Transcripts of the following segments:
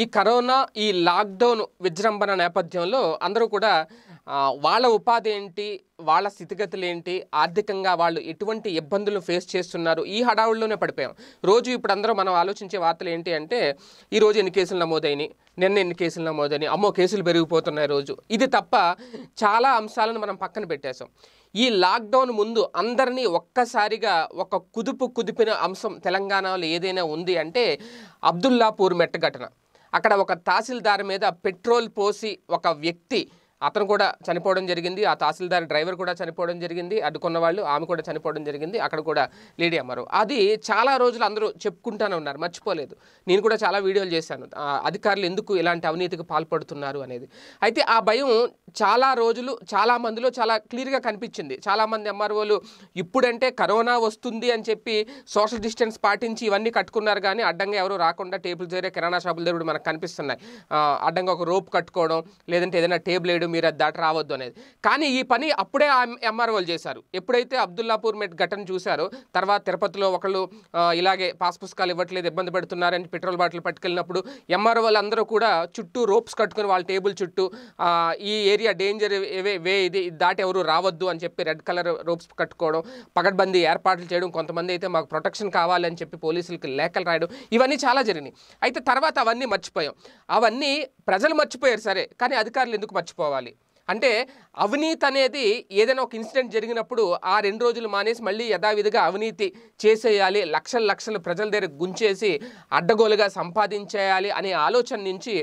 ఈ కరోనా ఈ లాక్డౌన్ విజృంభణ నేపథ్యంలో అందరూ కూడా వాళ్ళ ఉపాధి ఏంటి వాళ్ళ స్థితిగతులు ఏంటి ఆర్థికంగా వాళ్ళు ఎటువంటి ఇబ్బందులు ఫేస్ చేస్తున్నారు ఈ హడావుల్లోనే పడిపోయాం రోజు ఇప్పుడు అందరూ మనం ఆలోచించే వార్తలు ఏంటి అంటే ఈరోజు ఎన్ని కేసులు నమోదైనవి నిన్న ఎన్ని కేసులు నమోదైనాయి అమ్మో కేసులు పెరిగిపోతున్నాయి రోజు ఇది తప్ప చాలా అంశాలను మనం పక్కన పెట్టేశాం ఈ లాక్డౌన్ ముందు అందరినీ ఒక్కసారిగా ఒక కుదుపు కుదిపిన అంశం తెలంగాణలో ఏదైనా ఉంది అంటే అబ్దుల్లాపూర్ మెట్ట ఘటన అక్కడ ఒక తహసీల్దార్ మీద పెట్రోల్ పోసి ఒక వ్యక్తి అతను కూడా చనిపోవడం జరిగింది ఆ తహసీల్దార్ డ్రైవర్ కూడా చనిపోవడం జరిగింది అడ్డుకున్న వాళ్ళు ఆమె కూడా చనిపోవడం జరిగింది అక్కడ కూడా లేడీ అమ్మారు అది చాలా రోజులు అందరూ చెప్పుకుంటానే ఉన్నారు మర్చిపోలేదు నేను కూడా చాలా వీడియోలు చేశాను అధికారులు ఎందుకు ఇలాంటి అవినీతికి పాల్పడుతున్నారు అనేది అయితే ఆ భయం చాలా రోజులు చాలా మందిలో చాలా క్లియర్గా కనిపించింది చాలామంది ఎంఆర్ఓలు ఇప్పుడంటే కరోనా వస్తుంది అని చెప్పి సోషల్ డిస్టెన్స్ పాటించి ఇవన్నీ కట్టుకున్నారు కానీ అడ్డంగా ఎవరు రాకుండా టేబుల్ దగ్గర కిరాణా షాపుల దగ్గర మనకు కనిపిస్తున్నాయి అడ్డంగా ఒక రోప్ కట్టుకోవడం లేదంటే ఏదైనా టేబుల్ వేయడం మీరు దాటి రావద్దు అనేది కానీ ఈ పని అప్పుడే ఎంఆర్ఓలు చేశారు ఎప్పుడైతే అబ్దుల్లాపూర్ మెట్ ఘటన చూశారో తర్వాత తిరుపతిలో ఒకళ్ళు ఇలాగే పాస్ పుస్తకాలు ఇవ్వట్లేదు ఇబ్బంది పెడుతున్నారని పెట్రోల్ బాటిల్ పట్టుకెళ్ళినప్పుడు ఎంఆర్ఓలు అందరూ కూడా చుట్టూ రోప్స్ కట్టుకుని వాళ్ళ టేబుల్ చుట్టూ ఈ ఏరియా డేంజర్ వే ఇది దాటి ఎవరు రావద్దు అని చెప్పి రెడ్ కలర్ రోప్స్ కట్టుకోవడం పగడ్బందీ ఏర్పాట్లు చేయడం కొంతమంది అయితే మాకు ప్రొటెక్షన్ కావాలని చెప్పి పోలీసులకు లేఖలు రాయడం ఇవన్నీ చాలా జరిగినాయి అయితే తర్వాత అవన్నీ మర్చిపోయాం అవన్నీ ప్రజలు మర్చిపోయారు సరే కానీ అధికారులు ఎందుకు మర్చిపోవాలి ¡Gracias! అంటే అవినీతి అనేది ఏదైనా ఒక ఇన్సిడెంట్ జరిగినప్పుడు ఆ రెండు రోజులు మానేసి మళ్ళీ యథావిధిగా అవినీతి చేసేయాలి లక్షల లక్షలు ప్రజల దగ్గర గుంచేసి అడ్డగోలుగా సంపాదించేయాలి అనే ఆలోచన నుంచి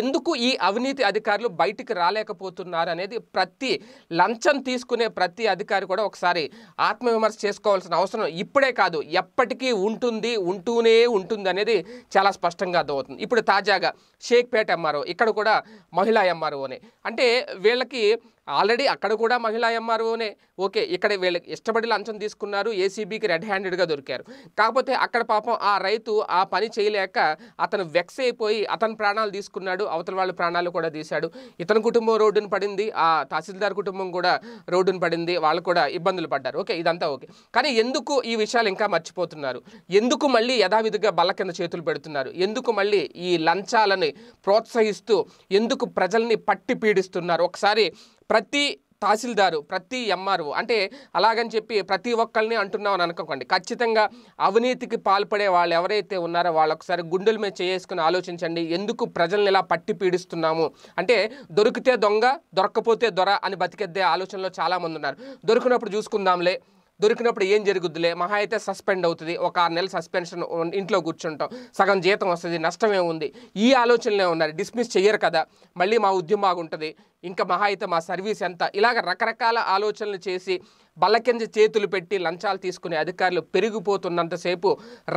ఎందుకు ఈ అవినీతి అధికారులు బయటికి రాలేకపోతున్నారు అనేది ప్రతి లంచం తీసుకునే ప్రతి అధికారి కూడా ఒకసారి ఆత్మవిమర్శ చేసుకోవాల్సిన అవసరం ఇప్పుడే కాదు ఎప్పటికీ ఉంటుంది ఉంటూనే ఉంటుంది అనేది చాలా స్పష్టంగా అర్థమవుతుంది ఇప్పుడు తాజాగా షేక్పేట ఎంఆర్ఓ ఇక్కడ కూడా మహిళా ఎంఆర్ఓనే అంటే వీళ్ళ मतलब की ఆల్రెడీ అక్కడ కూడా మహిళా ఎంఆర్ఓనే ఓకే ఇక్కడ వీళ్ళకి ఇష్టపడి లంచం తీసుకున్నారు ఏసీబీకి రెడ్ హ్యాండెడ్గా దొరికారు కాకపోతే అక్కడ పాపం ఆ రైతు ఆ పని చేయలేక అతను వెక్స్ అయిపోయి అతని ప్రాణాలు తీసుకున్నాడు అవతల వాళ్ళ ప్రాణాలు కూడా తీశాడు ఇతని కుటుంబం రోడ్డును పడింది ఆ తహసీల్దార్ కుటుంబం కూడా రోడ్డును పడింది వాళ్ళు కూడా ఇబ్బందులు పడ్డారు ఓకే ఇదంతా ఓకే కానీ ఎందుకు ఈ విషయాలు ఇంకా మర్చిపోతున్నారు ఎందుకు మళ్ళీ యథావిధిగా బల్ల కింద చేతులు పెడుతున్నారు ఎందుకు మళ్ళీ ఈ లంచాలని ప్రోత్సహిస్తూ ఎందుకు ప్రజల్ని పట్టి పీడిస్తున్నారు ఒకసారి ప్రతి తహసీల్దారు ప్రతి ఎంఆర్ఓ అంటే అలాగని చెప్పి ప్రతి ఒక్కరిని అంటున్నామని అనుకోకండి ఖచ్చితంగా అవినీతికి పాల్పడే వాళ్ళు ఎవరైతే ఉన్నారో వాళ్ళు ఒకసారి గుండెల మీద చేసుకుని ఆలోచించండి ఎందుకు ప్రజల్ని ఇలా పట్టి పీడిస్తున్నాము అంటే దొరికితే దొంగ దొరకపోతే దొర అని బతికేద్దే ఆలోచనలో చాలామంది ఉన్నారు దొరికినప్పుడు చూసుకుందాంలే దొరికినప్పుడు ఏం జరుగుద్దిలే మహా అయితే సస్పెండ్ అవుతుంది ఒక ఆరు నెలలు సస్పెన్షన్ ఇంట్లో కూర్చుంటాం సగం జీతం వస్తుంది నష్టమే ఉంది ఈ ఆలోచనలే ఉన్నారు డిస్మిస్ చెయ్యరు కదా మళ్ళీ మా ఉద్యమం బాగుంటుంది ఇంకా మహా అయితే మా సర్వీస్ ఎంత ఇలాగ రకరకాల ఆలోచనలు చేసి బల్లకింజ చేతులు పెట్టి లంచాలు తీసుకునే అధికారులు పెరిగిపోతున్నంతసేపు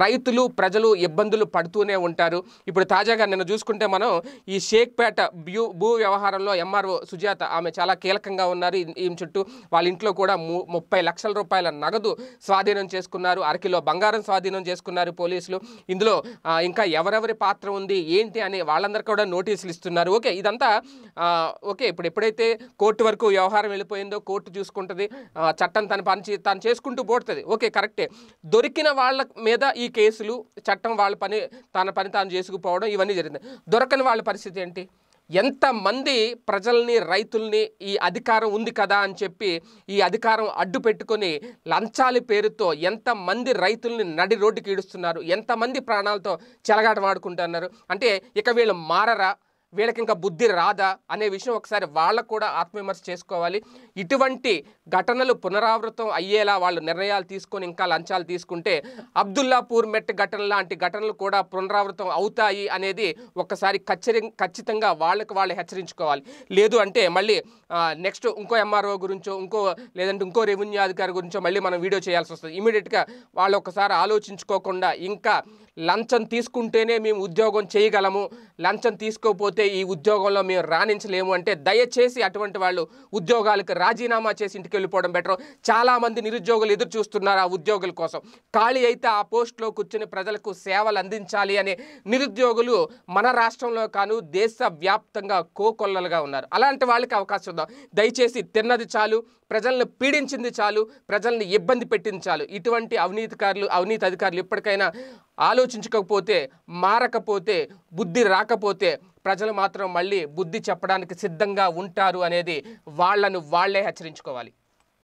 రైతులు ప్రజలు ఇబ్బందులు పడుతూనే ఉంటారు ఇప్పుడు తాజాగా నిన్న చూసుకుంటే మనం ఈ షేక్పేట భూ భూ వ్యవహారంలో ఎంఆర్ఓ సుజాత ఆమె చాలా కీలకంగా ఉన్నారు ఈ చుట్టూ వాళ్ళ ఇంట్లో కూడా ముప్పై లక్షల రూపాయల నగదు స్వాధీనం చేసుకున్నారు అరకిలో బంగారం స్వాధీనం చేసుకున్నారు పోలీసులు ఇందులో ఇంకా ఎవరెవరి పాత్ర ఉంది ఏంటి అని వాళ్ళందరికీ కూడా నోటీసులు ఇస్తున్నారు ఓకే ఇదంతా ఓకే ఇప్పుడు ఎప్పుడైతే కోర్టు వరకు వ్యవహారం వెళ్ళిపోయిందో కోర్టు చూసుకుంటుంది చట్టం తను పని తను చేసుకుంటూ పోతుంది ఓకే కరెక్టే దొరికిన వాళ్ళ మీద ఈ కేసులు చట్టం వాళ్ళ పని తన పని తాను చేసుకుపోవడం ఇవన్నీ జరిగింది దొరకని వాళ్ళ పరిస్థితి ఏంటి ఎంతమంది ప్రజల్ని రైతుల్ని ఈ అధికారం ఉంది కదా అని చెప్పి ఈ అధికారం అడ్డు పెట్టుకొని లంచాలి పేరుతో ఎంతమంది రైతుల్ని నడి రోడ్డుకి ఈడుస్తున్నారు ఎంతమంది ప్రాణాలతో చెలగాటమాడుకుంటున్నారు అంటే ఇక వీళ్ళు మారరా వీళ్ళకి ఇంకా బుద్ధి రాదా అనే విషయం ఒకసారి వాళ్ళకు కూడా ఆత్మవిమర్శ చేసుకోవాలి ఇటువంటి ఘటనలు పునరావృతం అయ్యేలా వాళ్ళు నిర్ణయాలు తీసుకొని ఇంకా లంచాలు తీసుకుంటే అబ్దుల్లాపూర్ మెట్ ఘటన లాంటి ఘటనలు కూడా పునరావృతం అవుతాయి అనేది ఒక్కసారి ఖచ్చితంగా వాళ్ళకి వాళ్ళు హెచ్చరించుకోవాలి లేదు అంటే మళ్ళీ నెక్స్ట్ ఇంకో ఎంఆర్ఓ గురించో ఇంకో లేదంటే ఇంకో రెవెన్యూ అధికారి గురించో మళ్ళీ మనం వీడియో చేయాల్సి వస్తుంది ఇమీడియట్గా వాళ్ళు ఒకసారి ఆలోచించుకోకుండా ఇంకా లంచం తీసుకుంటేనే మేము ఉద్యోగం చేయగలము లంచం తీసుకోకపోతే ఈ ఉద్యోగంలో మేము రాణించలేము అంటే దయచేసి అటువంటి వాళ్ళు ఉద్యోగాలకు రాజీనామా చేసి ఇంటికి వెళ్ళిపోవడం బెటర్ చాలామంది నిరుద్యోగులు ఎదురు చూస్తున్నారు ఆ ఉద్యోగుల కోసం ఖాళీ అయితే ఆ పోస్ట్లో కూర్చుని ప్రజలకు సేవలు అందించాలి అనే నిరుద్యోగులు మన రాష్ట్రంలో కాను దేశ వ్యాప్తంగా కోకొల్లలుగా ఉన్నారు అలాంటి వాళ్ళకి అవకాశం మాట్లాడదాం దయచేసి తిన్నది చాలు ప్రజలను పీడించింది చాలు ప్రజల్ని ఇబ్బంది పెట్టింది చాలు ఇటువంటి అవినీతికారులు అవినీతి అధికారులు ఎప్పటికైనా ఆలోచించకపోతే మారకపోతే బుద్ధి రాకపోతే ప్రజలు మాత్రం మళ్ళీ బుద్ధి చెప్పడానికి సిద్ధంగా ఉంటారు అనేది వాళ్లను వాళ్లే హెచ్చరించుకోవాలి